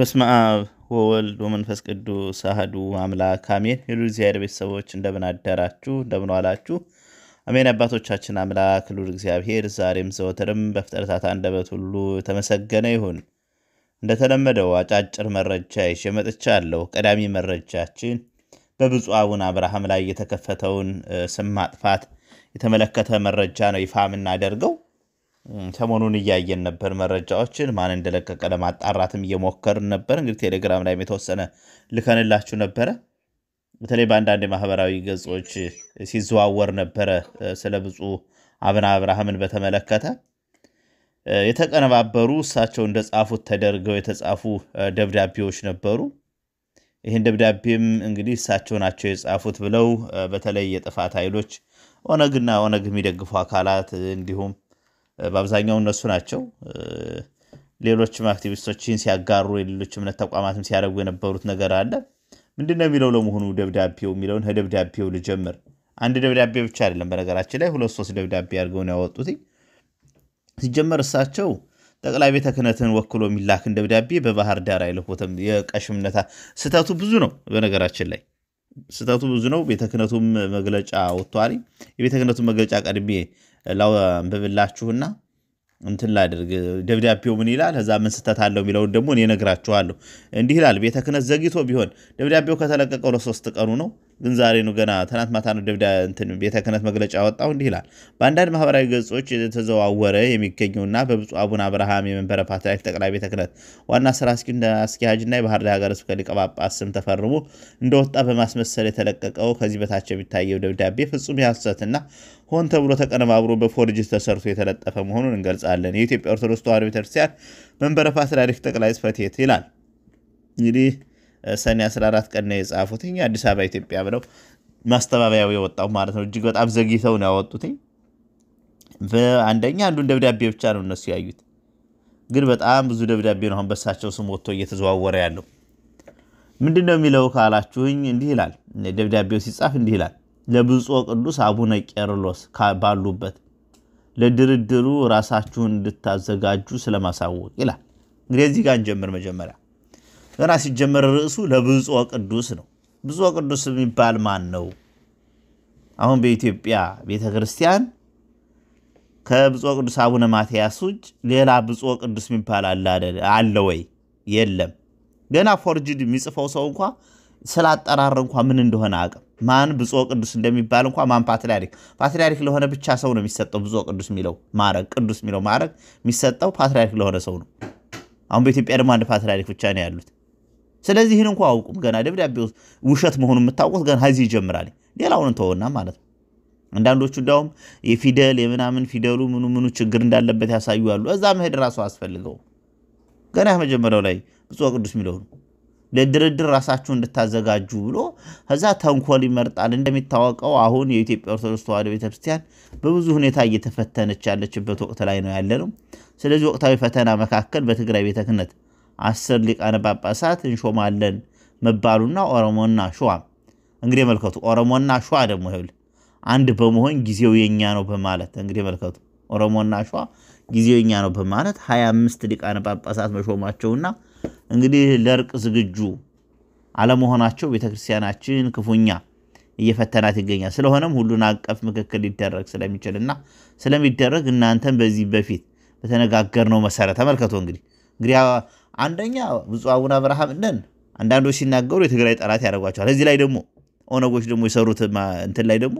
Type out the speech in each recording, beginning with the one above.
በስመ አብ ወወልድ ወመንፈስ ቅዱስ አህዱ አምላክ አሜን። የሉ እግዚአብሔር ቤተሰቦች እንደምን አደራችሁ? እንደምን ዋላችሁ? አሜን። አባቶቻችን አምላክ ሉድ እግዚአብሔር ዛሬም ዘወትርም በፍጥረታት አንደበት ሁሉ የተመሰገነ ይሁን። እንደተለመደው አጫጭር መረጃ ይዤ መጥቻለሁ። ቀዳሚ መረጃችን በብፁዕ አቡነ አብርሃም ላይ የተከፈተውን ስም ማጥፋት የተመለከተ መረጃ ነው ይፋ የምናደርገው ሰሞኑን እያየን ነበር። መረጃዎችን ማን እንደለቀቀ ለማጣራትም እየሞከርን ነበር። እንግዲህ ቴሌግራም ላይም የተወሰነ ልከንላችሁ ነበረ። በተለይ በአንዳንድ የማህበራዊ ገጾች ሲዘዋወር ነበረ ስለ ብፁዕ አቡነ አብርሃምን በተመለከተ የተቀነባበሩ እሳቸው እንደጻፉት ተደርገው የተጻፉ ደብዳቤዎች ነበሩ። ይህን ደብዳቤም እንግዲህ እሳቸው ናቸው የጻፉት ብለው በተለይ የጥፋት ኃይሎች ኦነግና ኦነግ የሚደግፉ አካላት እንዲሁም በአብዛኛው እነሱ ናቸው። ሌሎችም አክቲቪስቶች ይህን ሲያጋሩ የሌሎች እምነት ተቋማትም ሲያደርጉ የነበሩት ነገር አለ። ምንድን ነው የሚለው ለመሆኑ ደብዳቤው የሚለውን ከደብዳቤው ልጀምር። አንድ ደብዳቤ ብቻ አይደለም፣ በነገራችን ላይ ሁለት ሶስት ደብዳቤ አድርገው ነው ያወጡት። ሲጀመር እሳቸው ጠቅላይ ቤተ ክህነትን ወክሎ የሚላክን ደብዳቤ በባህር ዳር አይለፎትም። የቀሽምነታ ስህተቱ ብዙ ነው። በነገራችን ላይ ስህተቱ ብዙ ነው። ቤተ ክህነቱም መግለጫ ወጥቷል። የቤተ ክህነቱን መግለጫ ቀድሜ ላንብብላችሁና እንትን ላድርግ። ደብዳቤው ምን ይላል? ከዛ ምን ስህተት አለው የሚለውን ደግሞ እኔ ነግራችኋለሁ እንዲህ ይላል። ቤተ ክህነት ዘግይቶ ቢሆን ደብዳቤው ከተለቀቀው ለሶስት ቀኑ ነው። ግን ዛሬ ነው ገና ትናንት ማታ ነው ደብዳ እንትን ቤተ ክህነት መግለጫ ወጣው እንዲህ ይላል። በአንዳንድ ማህበራዊ ገጾች የተዘዋወረ የሚገኘውና በብፁ አቡነ አብርሃም የመንበረ ፓትርያርክ ጠቅላይ ቤተ ክህነት ዋና ስራ አስኪያጅና የባህር ዳር ሀገረ ስብከት ሊቀ ጳጳስ ስም ተፈርሞ እንደወጣ በማስመሰል የተለቀቀው ከዚህ በታች የሚታየው ደብዳቤ ፍጹም የሐሰትና ሆን ተብሎ ተቀነባብሮ በፎርጅስ ተሰርቶ የተለጠፈ መሆኑን እንገልጻለን። የኢትዮጵያ ኦርቶዶክስ ተዋህዶ ቤተክርስቲያን መንበረ ፓትርያርክ ጠቅላይ ጽሕፈት ቤት ይላል እንግዲህ ሰኔ 14 ቀን ነው የጻፉት አዲስ አበባ ኢትዮጵያ ብለው ማስተባበያው የወጣው ማለት ነው። እጅግ በጣም ዘግይተው ነው ያወጡትኝ። አንደኛ አንዱን ደብዳቤ ብቻ ነው እነሱ ያዩት፣ ግን በጣም ብዙ ደብዳቤ ነው አሁን በሳቸው ስም ወጥቶ እየተዘዋወረ ያለው። ምንድን ነው የሚለው ካላችሁኝ፣ እንዲህ ይላል ደብዳቤው ሲጻፍ እንዲህ ይላል። ለብፁዕ ወቅዱስ አቡነ ቄርሎስ ባሉበት ለድርድሩ ራሳችሁን እንድታዘጋጁ ስለማሳወቅ ይላል። እንግዲህ እዚህ ጋር እንጀምር መጀመሪያ ገና ሲጀመር ርዕሱ ለብፁዕ ወቅዱስ ነው። ብፁዕ ወቅዱስ የሚባል ማን ነው? አሁን በኢትዮጵያ ቤተ ክርስቲያን ከብፁዕ ወቅዱስ አቡነ ማትያስ ውጭ ሌላ ብፁዕ ወቅዱስ የሚባል አለ ወይ? የለም። ገና ፎርጅድ የሚጽፈው ሰው እንኳ ስላጠራር እንኳ ምን እንደሆነ አቅም ማን ብፁዕ ቅዱስ እንደሚባል እንኳ ማን ፓትሪያሪክ ፓትሪያሪክ ለሆነ ብቻ ሰው ነው የሚሰጠው ብፁዕ ቅዱስ የሚለው ማረግ ቅዱስ የሚለው ማረግ የሚሰጠው ፓትሪያሪክ ለሆነ ሰው ነው። አሁን በኢትዮጵያ ደግሞ አንድ ፓትሪያሪክ ብቻ ነው ያሉት። ስለዚህ ይህን እንኳ አውቁም። ገና ደብዳቤ ውሸት መሆኑ የምታውቁት ገና ከዚህ ይጀምራል። ሌላውን ተወና ማለት ነው። አንዳንዶቹ እንዳውም የፊደል የምናምን ፊደሉ ምኑ ምኑ ችግር እንዳለበት ያሳዩ ያሉ እዛ መሄድ ራሱ አስፈልገው ገና መጀመሪያው ላይ ብፁዕ ቅዱስ የሚለው ነው ለድርድር ራሳችሁ እንድታዘጋጁ ብሎ እዛ ተንኮል ይመርጣል። እንደሚታወቀው አሁን የኢትዮጵያ ኦርቶዶክስ ተዋሕዶ ቤተክርስቲያን በብዙ ሁኔታ እየተፈተነች ያለችበት ወቅት ላይ ነው ያለ ነው። ስለዚህ ወቅታዊ ፈተና መካከል በትግራይ ቤተ ክህነት አስር ሊቃነ ጳጳሳት እንሾማለን መባሉና ኦሮሞና ሸዋ እንግዲህ መልከቱ ኦሮሞና ሸዋ ደግሞ ይብል አንድ በመሆን ጊዜው የኛ ነው በማለት እንግዲህ መልከቱ ኦሮሞና ሸዋ ጊዜው የኛ ነው በማለት ሀያ አምስት ሊቃነ ጳጳሳት መሾማቸውና እንግዲህ ለእርቅ ዝግጁ አለመሆናቸው ቤተክርስቲያናችን ክፉኛ እየፈተናት ይገኛል። ስለሆነም ሁሉን አቀፍ ምክክር ሊደረግ ስለሚችልና ስለሚደረግ እናንተን በዚህ በፊት በተነጋገርነው መሰረት ተመልከቶ እንግዲህ እንግዲህ አንደኛ ብፁዕ አቡነ አብርሃም ነን አንዳንዶች ሲናገሩ የትግራይ ጠላት ያደርጓቸዋል። እዚህ ላይ ደግሞ ኦነጎች ደግሞ የሰሩት እንትን ላይ ደግሞ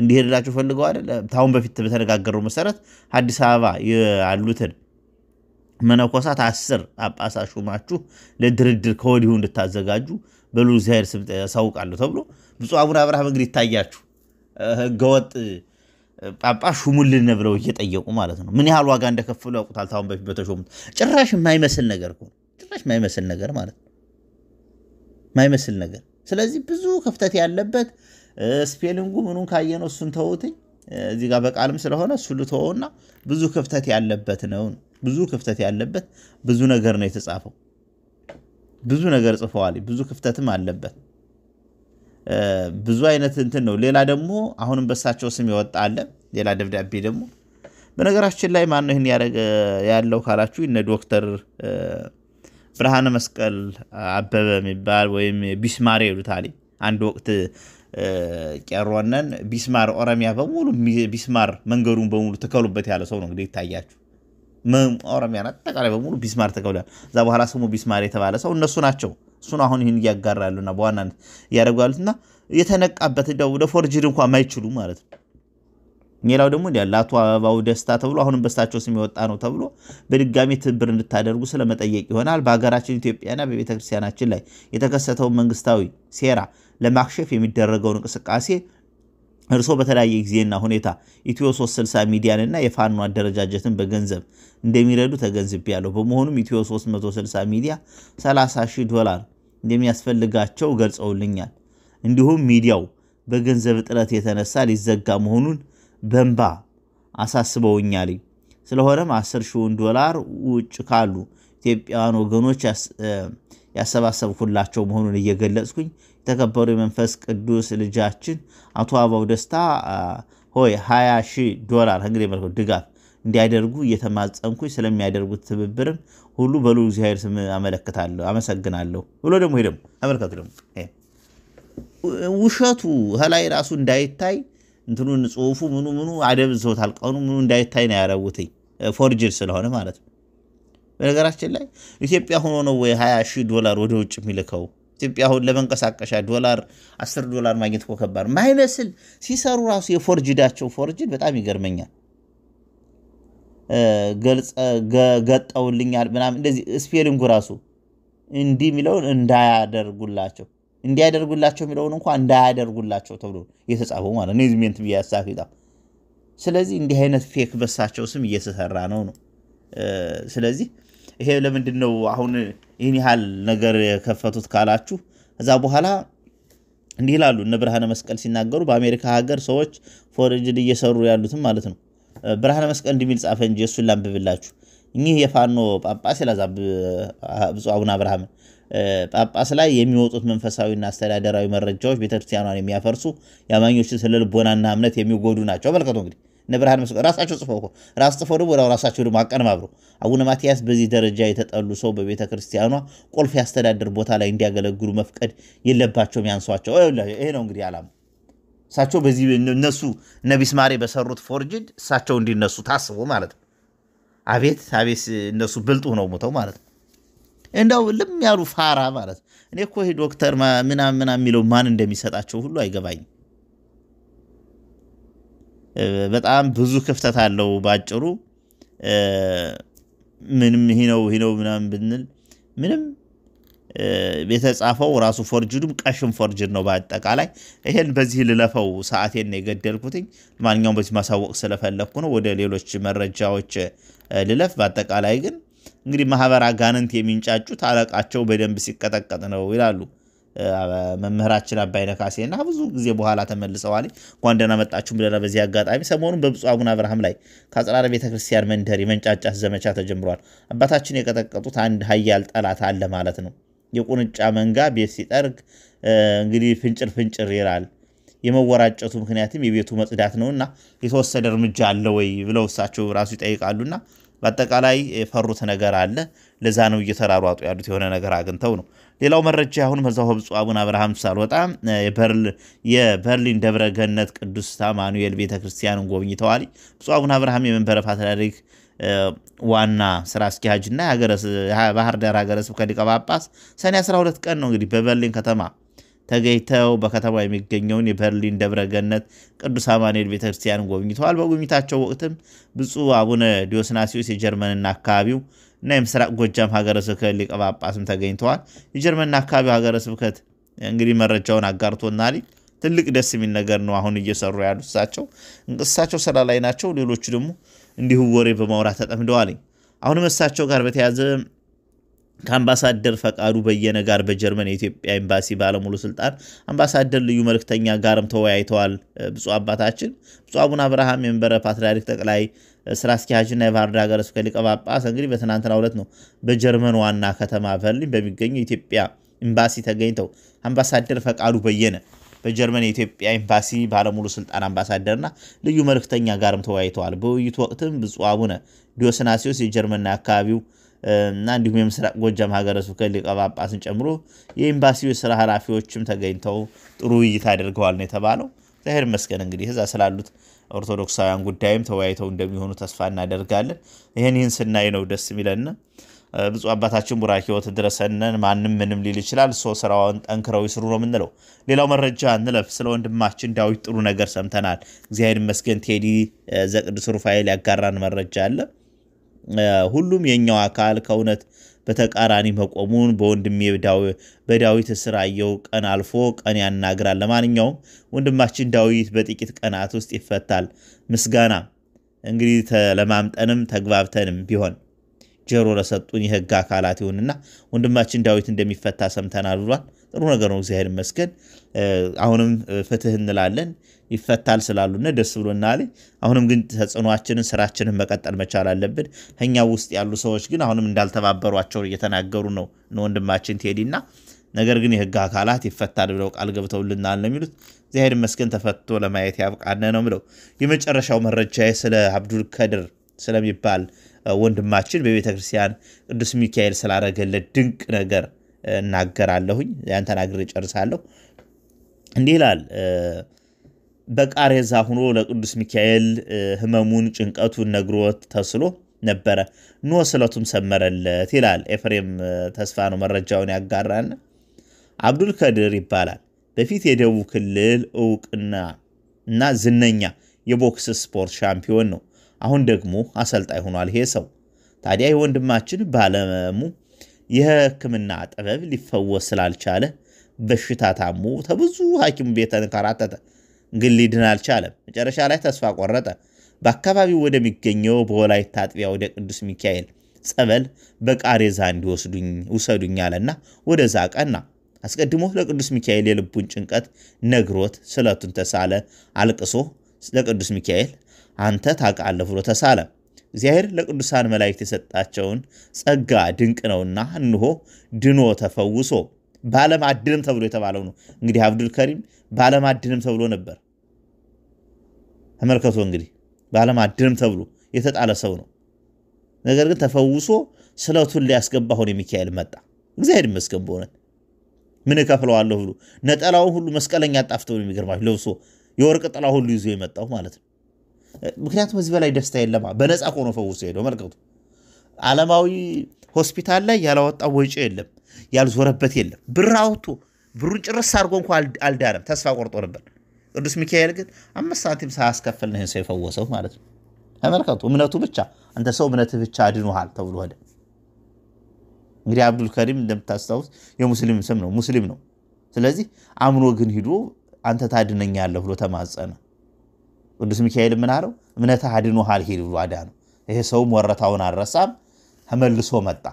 እንዲሄድላቸው ፈልገው ታሁን በፊት በተነጋገረው መሰረት አዲስ አበባ ያሉትን መነኮሳት አስር ጳጳሳ ሹማችሁ ለድርድር ከወዲሁ እንድታዘጋጁ በሉ እግዚአብሔር ስም ያሳውቃለሁ ተብሎ ብፁዕ አቡነ አብርሃም እንግዲህ ይታያችሁ ህገወጥ ጳጳ ሹሙልን ብለው እየጠየቁ ማለት ነው። ምን ያህል ዋጋ እንደከፍሉ ያውቁታል። ታሁን በፊት በተሾሙት ጭራሽ የማይመስል ነገር እኮ ነው። ጭራሽ ማይመስል ነገር ማለት ነው። ማይመስል ነገር። ስለዚህ ብዙ ክፍተት ያለበት ስፔሊንጉ ምኑን ካየነው እሱን ተውትኝ፣ እዚህ ጋር በቃልም ስለሆነ እሱ ልተወውና ብዙ ክፍተት ያለበት ነው። ብዙ ክፍተት ያለበት ብዙ ነገር ነው የተጻፈው። ብዙ ነገር ጽፈዋል። ብዙ ክፍተትም አለበት። ብዙ አይነት እንትን ነው። ሌላ ደግሞ አሁንም በሳቸው ስም የወጣ አለ። ሌላ ደብዳቤ ደግሞ በነገራችን ላይ ማነው ይህን ያለው ካላችሁ እነ ዶክተር ብርሃነ መስቀል አበበ የሚባል ወይም ቢስማር ይሉታል። አንድ ወቅት ቄሮነን ቢስማር ኦሮሚያ በሙሉ ቢስማር መንገዱን በሙሉ ትከሉበት ያለ ሰው ነው። እንግዲህ ይታያችሁ ኦሮሚያን አጠቃላይ በሙሉ ቢስማር ተከብሏል። እዛ በኋላ ስሙ ቢስማር የተባለ ሰው እነሱ ናቸው። እሱን አሁን ይህን እያጋራሉና በዋናነት እያደረጉ ያሉትና የተነቃበት ወደ ፎርጅድ እንኳ ማይችሉ ማለት ነው ሌላው ደግሞ ለአቶ አበባው ደስታ ተብሎ አሁንም በሳቸው ስም የወጣ ነው ተብሎ በድጋሚ ትብብር እንድታደርጉ ስለመጠየቅ ይሆናል። በሀገራችን ኢትዮጵያና በቤተክርስቲያናችን ላይ የተከሰተውን መንግስታዊ ሴራ ለማክሸፍ የሚደረገውን እንቅስቃሴ እርስዎ በተለያየ ጊዜና ሁኔታ ኢትዮ 360 ሚዲያንና የፋኖ አደረጃጀትን በገንዘብ እንደሚረዱ ተገንዝቤያለሁ። በመሆኑም ኢትዮ 360 ሚዲያ 30 ሺህ ዶላር እንደሚያስፈልጋቸው ገልጸውልኛል። እንዲሁም ሚዲያው በገንዘብ እጥረት የተነሳ ሊዘጋ መሆኑን በንባ አሳስበውኛል። ስለሆነም አስር ሺውን ዶላር ውጭ ካሉ ኢትዮጵያውያን ወገኖች ያሰባሰብኩላቸው መሆኑን እየገለጽኩኝ የተከበሩ የመንፈስ ቅዱስ ልጃችን አቶ አበባው ደስታ ሆይ 20 ሺህ ዶላር እንግዲህ መልኩ ድጋፍ እንዲያደርጉ እየተማጸንኩኝ ስለሚያደርጉት ትብብርም ሁሉ በሉ እግዚአብሔር ስም አመለክታለሁ፣ አመሰግናለሁ ብሎ ደግሞ ደግሞ አመልከቱ ደግሞ ውሸቱ ከላይ ራሱ እንዳይታይ እንትኑን ጽሁፉ ምኑ ምኑ አደብዝተውታል። ቀኑ ምኑ እንዳይታይ ነው ያረጉትኝ ፎርጅድ ስለሆነ ማለት ነው። በነገራችን ላይ ኢትዮጵያ ሆኖ ነው ወይ 20 ሺህ ዶላር ወደ ውጭ የሚልከው? ኢትዮጵያ አሁን ለመንቀሳቀሻ ዶላር 10 ዶላር ማግኘት እኮ ከባድ ማይመስል ሲሰሩ ራሱ የፎርጅዳቸው ፎርጅድ በጣም ይገርመኛል። ገጠውልኛል ምናምን እንደዚህ ስፔሊንጉ ራሱ እንዲህ የሚለውን እንዳያደርጉላቸው እንዲያደርጉላቸው የሚለውን እንኳ እንዳያደርጉላቸው ተብሎ የተጻፈው ማለት ነው። ዝሜንት ብያሳፊጣ ስለዚህ እንዲህ አይነት ፌክ በሳቸው ስም እየተሰራ ነው ነው። ስለዚህ ይሄ ለምንድን ነው አሁን ይህን ያህል ነገር የከፈቱት ካላችሁ እዛ በኋላ እንዲህ ይላሉ እነ ብርሃነ መስቀል ሲናገሩ በአሜሪካ ሀገር ሰዎች ፎርጅድ እየሰሩ ያሉትም ማለት ነው። ብርሃነ መስቀል እንዲሚል ጻፈ እንጂ እሱን ላንብብላችሁ እኚህ የፋኖ ጳጳስ ይላል ብፁዕ አቡነ አብርሃም ጳጳስ ላይ የሚወጡት መንፈሳዊና አስተዳደራዊ መረጃዎች ቤተክርስቲያኗን የሚያፈርሱ የአማኞችን ስለ ልቦናና እምነት የሚጎዱ ናቸው። መልከቱ እንግዲህ እነ ብርሃን መስቀል ራሳቸው ጽፈው ራስ ጽፎ ደግሞ ወደ ራሳቸው ደግሞ አቀነባብሮ አቡነ ማትያስ በዚህ ደረጃ የተጠሉ ሰው በቤተ ክርስቲያኗ ቁልፍ ያስተዳደር ቦታ ላይ እንዲያገለግሉ መፍቀድ የለባቸውም። ያንሷቸው። ይሄ ነው እንግዲህ አላማ እሳቸው በዚህ እነሱ እነ ቢስማሬ በሰሩት ፎርጅድ እሳቸው እንዲነሱ ታስቦ ማለት ነው። አቤት አቤት እነሱ ብልጡ ነው ሙተው ማለት ነው። እንዳው ልም ያሉ ፋራ ማለት ነው። እኔ እኮ ይሄ ዶክተር ምናምን ምናምን የሚለው ማን እንደሚሰጣቸው ሁሉ አይገባኝም። በጣም ብዙ ክፍተት አለው። ባጭሩ ምንም ነው ነው ምናምን ብንል ምንም የተጻፈው ራሱ ፎርጅዱም ቀሽም ፎርጅድ ነው። በአጠቃላይ ይሄን በዚህ ልለፈው ሰዓቴን የገደልኩትኝ። ማንኛውም በዚህ ማሳወቅ ስለፈለግኩ ነው። ወደ ሌሎች መረጃዎች ልለፍ። በአጠቃላይ ግን እንግዲህ ማህበር አጋንንት የሚንጫጩት አለቃቸው በደንብ ሲቀጠቀጥ ነው ይላሉ መምህራችን አባይነህ ካሴና ብዙ ጊዜ በኋላ ተመልሰዋል። እንኳን ደህና መጣችሁ ብለናል። በዚህ አጋጣሚ ሰሞኑን በብፁዕ አቡነ አብርሃም ላይ ከአጽራረ ቤተ ክርስቲያን መንደር የመንጫጫት ዘመቻ ተጀምሯል። አባታችን የቀጠቀጡት አንድ ሀያል ጠላት አለ ማለት ነው። የቁንጫ መንጋ ቤት ሲጠርግ እንግዲህ ፍንጭር ፍንጭር ይላል። የመወራጨቱ ምክንያትም የቤቱ መጽዳት ነውና የተወሰደ እርምጃ አለ ወይ ብለው እሳቸው ራሱ ይጠይቃሉና በአጠቃላይ የፈሩት ነገር አለ። ለዛ ነው እየተራሯጡ ያሉት የሆነ ነገር አግኝተው ነው። ሌላው መረጃ አሁን መዛው ብፁዕ አቡነ አብርሃም ሳልወጣ የበርሊን ደብረ ገነት ቅዱስ አማኑኤል ቤተክርስቲያንን ጎብኝተዋል። ብፁዕ አቡነ አብርሃም የመንበረ ፓትርያርክ ዋና ስራ አስኪያጅና ባህር ዳር ሀገረ ስብከት ሊቀ ጳጳስ ሰኔ 12 ቀን ነው እንግዲህ በበርሊን ከተማ ተገኝተው በከተማ የሚገኘውን የበርሊን ደብረ ገነት ቅዱስ አማኑኤል ቤተክርስቲያን ጎብኝተዋል። በጉብኝታቸው ወቅትም ብፁዕ አቡነ ዲዮስናሲዎስ የጀርመንና አካባቢው እና የምስራቅ ጎጃም ሀገረ ስብከት ሊቀ ጳጳስም ተገኝተዋል። የጀርመንና አካባቢው ሀገረ ስብከት እንግዲህ መረጃውን አጋርቶናል። ትልቅ ደስ የሚል ነገር ነው አሁን እየሰሩ ያሉ እሳቸው እንቅሳቸው ስራ ላይ ናቸው። ሌሎቹ ደግሞ እንዲሁ ወሬ በማውራት ተጠምደዋል። አሁንም እሳቸው ጋር በተያዘ ከአምባሳደር ፈቃዱ በየነ ጋር በጀርመን የኢትዮጵያ ኤምባሲ ባለሙሉ ስልጣን አምባሳደር ልዩ መልክተኛ ጋርም ተወያይተዋል። ብፁ አባታችን ብፁ አቡነ አብርሃም የመንበረ ፓትርያርክ ጠቅላይ ስራ አስኪያጅና የባህር ዳር ሀገረ ስብከት ሊቀ ጳጳስ እንግዲህ በትናንትናው ዕለት ነው በጀርመን ዋና ከተማ በርሊን በሚገኙ የኢትዮጵያ ኤምባሲ ተገኝተው አምባሳደር ፈቃዱ በየነ በጀርመን የኢትዮጵያ ኤምባሲ ባለሙሉ ስልጣን አምባሳደርና ልዩ መልእክተኛ ጋርም ተወያይተዋል። በውይይቱ ወቅትም ብፁዕ አቡነ ዲዮስናሲዮስ የጀርመንና አካባቢው እና እንዲሁም የምስራቅ ጎጃም ሀገረ ስብከት ሊቀ ጳጳስን ጨምሮ የኤምባሲው የስራ ኃላፊዎችም ተገኝተው ጥሩ ውይይት አድርገዋል ነው የተባለው። እግዚአብሔር ይመስገን እንግዲህ እዛ ስላሉት ኦርቶዶክሳውያን ጉዳይም ተወያይተው እንደሚሆኑ ተስፋ እናደርጋለን። ይህን ይህን ስናይ ነው ደስ የሚለን። ብፁዕ አባታችን ቡራኪዎት ድረሰነን። ማንም ምንም ሊል ይችላል። ሶ ስራውን ጠንክረው ይስሩ ነው የምንለው። ሌላው መረጃ እንለፍ። ስለ ወንድማችን ዳዊት ጥሩ ነገር ሰምተናል። እግዚአብሔር ይመስገን። ቴዲ ዘቅዱስ ሩፋኤል ያጋራን መረጃ አለ። ሁሉም የኛው አካል ከእውነት በተቃራኒ መቆሙን በወንድሜ በዳዊት እስር አየው። ቀን አልፎ ቀን ያናግራል። ለማንኛውም ወንድማችን ዳዊት በጥቂት ቀናት ውስጥ ይፈታል። ምስጋና እንግዲህ ለማምጠንም ተግባብተንም ቢሆን ጀሮ ለሰጡን የህግ አካላት ይሁንና ወንድማችን ዳዊት እንደሚፈታ ሰምተናል ብሏል። ጥሩ ነገር ነው፣ እግዚአብሔር ይመስገን። አሁንም ፍትህ እንላለን። ይፈታል ስላሉና ደስ ብሎናል። አሁንም ግን ተጽዕኖችንን ስራችንን መቀጠል መቻል አለብን። ከኛ ውስጥ ያሉ ሰዎች ግን አሁንም እንዳልተባበሯቸው እየተናገሩ ነው ወንድማችን ቴዲና ነገር ግን የህግ አካላት ይፈታል ብለው ቃል ገብተውልናል ነው የሚሉት። እግዚአብሔር ይመስገን ተፈቶ ለማየት ያብቃነ ነው ብለው የመጨረሻው መረጃ ስለ አብዱል ከድር ስለሚባል ወንድማችን በቤተ ክርስቲያን ቅዱስ ሚካኤል ስላደረገለት ድንቅ ነገር እናገራለሁኝ። ያን ተናግሬ ጨርሳለሁ። እንዲህ ይላል በቃሬዛ ሁኖ ለቅዱስ ሚካኤል ህመሙን፣ ጭንቀቱን ነግሮት ተስሎ ነበረ። ኖ ስለቱም ሰመረለት ይላል። ኤፍሬም ተስፋ ነው መረጃውን ያጋራል። አብዱል ከድር ይባላል። በፊት የደቡብ ክልል እውቅና እና ዝነኛ የቦክስ ስፖርት ሻምፒዮን ነው። አሁን ደግሞ አሰልጣኝ ሆኗል ይሄ ሰው። ታዲያ የወንድማችን ባለሙ የሕክምና ጥበብ ሊፈወስ ስላልቻለ በሽታ ታሞ ተብዙ ሐኪም ቤት ተንከራተተ፣ ግን ሊድን አልቻለም። መጨረሻ ላይ ተስፋ ቆረጠ። በአካባቢው ወደሚገኘው በወላይታ አጥቢያ ወደ ቅዱስ ሚካኤል ጸበል በቃሬዛ እንዲወስዱኝ ውሰዱኝ አለና ወደዛ ቀና። አስቀድሞ ለቅዱስ ሚካኤል የልቡን ጭንቀት ነግሮት ስለቱን ተሳለ። አልቅሶ ለቅዱስ ሚካኤል አንተ ታውቃለህ ብሎ ተሳለ። እግዚአብሔር ለቅዱሳን መላእክት የሰጣቸውን ጸጋ ድንቅ ነውና እንሆ ድኖ ተፈውሶ በዓለም አድንም ተብሎ የተባለው ነው። እንግዲህ አብዱል ከሪም በዓለም አድንም ተብሎ ነበር። ተመልከቶ እንግዲህ በዓለም አድንም ተብሎ የተጣለ ሰው ነው። ነገር ግን ተፈውሶ ስለቱን ሊያስገባ ሆነ ሚካኤል መጣ። እግዚአብሔር ይመስገን በእውነት ምን እከፍለዋለሁ ብሎ ነጠላውን ሁሉ መስቀለኛ ጣፍተው የሚገርማቸው ለብሶ የወርቅ ጥላ ሁሉ ይዞ የመጣው ማለት ነው። ምክንያቱም እዚህ በላይ ደስታ የለማ። በነፃ ሆኖ ፈውሶ ሄደው መልከቱ ዓለማዊ ሆስፒታል ላይ ያላወጣው ወጪ የለም፣ ያልዞረበት የለም። ብር አውጥቶ ብሩን ጭርስ አድርጎ እንኳ አልዳረም። ተስፋ ቆርጦ ነበር። ቅዱስ ሚካኤል ግን አምስት ሳንቲም ሳያስከፍል ነው ሰው የፈወሰው ማለት ነው። ተመልከቱ። እምነቱ ብቻ አንተ ሰው እምነት ብቻ አድኖሃል ተብሎ ሄደ። እንግዲህ አብዱልከሪም እንደምታስታውስ የሙስሊም ስም ነው፣ ሙስሊም ነው። ስለዚህ አምኖ ግን ሂዶ አንተ ታድነኛለህ ብሎ ተማጸነ። ቅዱስ ሚካኤል ምን አለው? እምነትህ አድኖሃል ሂድ ብሎ አዳነው። ይሄ ሰውም ወረታውን አልረሳም፣ ተመልሶ መጣ።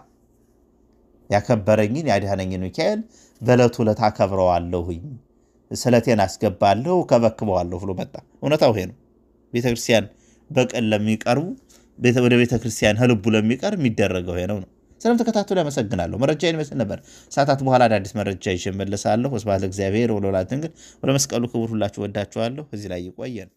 ያከበረኝን ያዳነኝን ሚካኤል በዕለቱ ዕለት አከብረዋለሁኝ፣ ስለቴን አስገባለሁ፣ ከበክበዋለሁ ብሎ መጣ። እውነታው ይሄ ነው። ቤተክርስቲያን በቀን ለሚቀርቡ ወደ ቤተክርስቲያን ህልቡ ለሚቀርብ የሚደረገው ይሄ ነው ስለም ስለምትከታተሉ ያመሰግናለሁ። መረጃ ይመስል ነበር። ሰዓታት በኋላ አዳዲስ መረጃ ይዤ እመለሳለሁ። ስብሐት ለእግዚአብሔር ወለወላዲቱ ድንግል ወለመስቀሉ ክቡር። ሁላችሁ ወዳችኋለሁ። እዚህ ላይ ይቆየን።